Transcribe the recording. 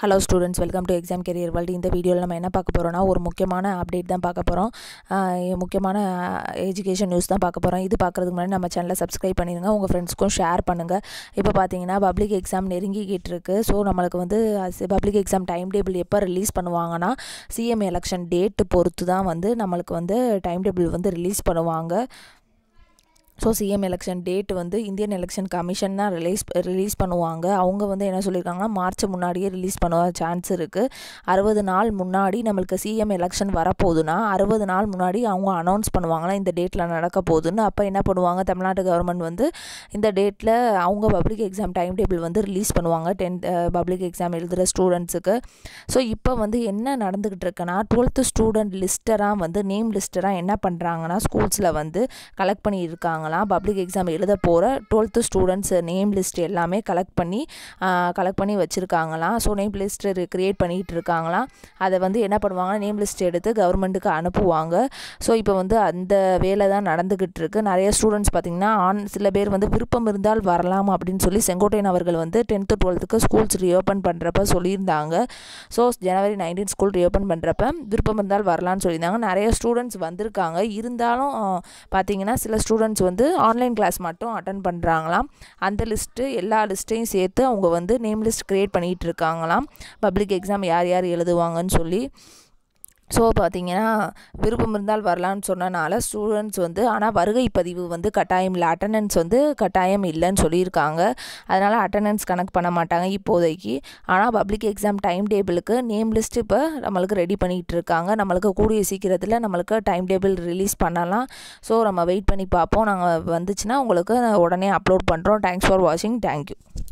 hello students welcome to exam career world இந்த வீடியோவில் நம்ம என்ன பார்க்க போகிறோன்னா ஒரு முக்கியமான அப்டேட் தான் பார்க்க போகிறோம் முக்கியமான எஜுகேஷன் நியூஸ் தான் பார்க்க போகிறோம் இது பார்க்குறதுக்கு முன்னாடி நம்ம சேனலை சப்ஸ்கிரைப் பண்ணிடுங்க உங்கள் ஃப்ரெண்ட்ஸ்க்கும் ஷேர் பண்ணுங்கள் இப்போ பார்த்தீங்கன்னா பப்ளிக் எக்ஸாம் நெருங்கிக்கிட்டு இருக்குது ஸோ நம்மளுக்கு வந்து பப்ளிக் எக்ஸாம் டைம் டேபிள் எப்போ ரிலீஸ் பண்ணுவாங்கன்னா சிஎம் எலெக்ஷன் டேட்டு பொறுத்து தான் வந்து நம்மளுக்கு வந்து டைம் டேபிள் வந்து ரிலீஸ் பண்ணுவாங்க ஸோ சிஎம் எலெக்ஷன் டேட் வந்து இந்தியன் எலெக்ஷன் கமிஷன் தான் ரிலீஸ் ரிலீஸ் பண்ணுவாங்க அவங்க வந்து என்ன சொல்லியிருக்காங்கன்னா மார்ச் முன்னாடியே ரிலீஸ் பண்ண சான்ஸ் இருக்குது அறுபது நாள் முன்னாடி நம்மளுக்கு சிஎம் எலெக்ஷன் வரப்போகுதுன்னா அறுபது நாள் முன்னாடி அவங்க அனௌன்ஸ் பண்ணுவாங்களா இந்த டேட்டில் நடக்க போகுதுன்னு அப்போ என்ன பண்ணுவாங்க தமிழ்நாட்டு கவர்மெண்ட் வந்து இந்த டேட்டில் அவங்க பப்ளிக் எக்ஸாம் டைம் டேபிள் வந்து ரிலீஸ் பண்ணுவாங்க டென்த் பப்ளிக் எக்ஸாம் எழுதுகிற ஸ்டூடெண்ட்ஸுக்கு ஸோ இப்போ வந்து என்ன நடந்துக்கிட்டு இருக்குன்னா டுவெல்த்து ஸ்டூடெண்ட் லிஸ்டராக வந்து நேம் லிஸ்டராக என்ன பண்ணுறாங்கன்னா ஸ்கூல்ஸில் வந்து கலெக்ட் பண்ணியிருக்காங்க இருக்காங்களாம் பப்ளிக் எக்ஸாம் எழுத போகிற டுவெல்த்து ஸ்டூடெண்ட்ஸ் நேம் லிஸ்ட் எல்லாமே கலெக்ட் பண்ணி கலெக்ட் பண்ணி வச்சுருக்காங்களாம் ஸோ நேம் லிஸ்ட்டு க்ரியேட் பண்ணிகிட்டு இருக்காங்களாம் அதை வந்து என்ன பண்ணுவாங்கன்னா நேம் லிஸ்ட் எடுத்து கவர்மெண்ட்டுக்கு அனுப்புவாங்க ஸோ இப்போ வந்து அந்த வேலை தான் நடந்துக்கிட்டு இருக்குது நிறைய ஸ்டூடெண்ட்ஸ் பார்த்திங்கன்னா ஆன் சில பேர் வந்து விருப்பம் இருந்தால் வரலாம் அப்படின்னு சொல்லி செங்கோட்டையன் அவர்கள் வந்து டென்த்து டுவெல்த்துக்கு ஸ்கூல்ஸ் ரீஓப்பன் பண்ணுறப்ப சொல்லியிருந்தாங்க ஸோ ஜனவரி நைன்டீன் ஸ்கூல் ரீஓப்பன் பண்ணுறப்ப விருப்பம் இருந்தால் வரலான்னு சொல்லியிருந்தாங்க நிறைய ஸ்டூடெண்ட்ஸ் வந்திருக்காங்க இருந்தாலும் பார்த்திங்கன்னா சில ஸ்டூடெண்ட்ஸ் வந்து வந்து ஆன்லைன் கிளாஸ் மட்டும் அட்டன் பண்ணுறாங்களாம் அந்த லிஸ்ட்டு எல்லா லிஸ்ட்டையும் சேர்த்து அவங்க வந்து நேம் லிஸ்ட் க்ரியேட் பண்ணிகிட்டு இருக்காங்களாம் பப்ளிக் எக்ஸாம் யார் யார் எழுதுவாங்கன்னு சொல்லி ஸோ பார்த்திங்கன்னா விருப்பம் இருந்தால் வரலான்னு சொன்னனால ஸ்டூடெண்ட்ஸ் வந்து ஆனால் வருகை பதிவு வந்து கட்டாயம் இல்லை அட்டண்டன்ஸ் வந்து கட்டாயம் இல்லைன்னு சொல்லியிருக்காங்க அதனால் அட்டண்டன்ஸ் கணக்கு பண்ண மாட்டாங்க இப்போதைக்கு ஆனால் பப்ளிக் எக்ஸாம் டைம் டேபிளுக்கு நேம் லிஸ்ட் இப்போ நம்மளுக்கு ரெடி பண்ணிகிட்டு இருக்காங்க நம்மளுக்கு கூடிய சீக்கிரத்தில் நம்மளுக்கு டைம் டேபிள் ரிலீஸ் பண்ணலாம் ஸோ நம்ம வெயிட் பண்ணி பார்ப்போம் நாங்கள் வந்துச்சுன்னா உங்களுக்கு உடனே அப்லோட் பண்ணுறோம் தேங்க்ஸ் ஃபார் வாட்சிங் தேங்க்யூ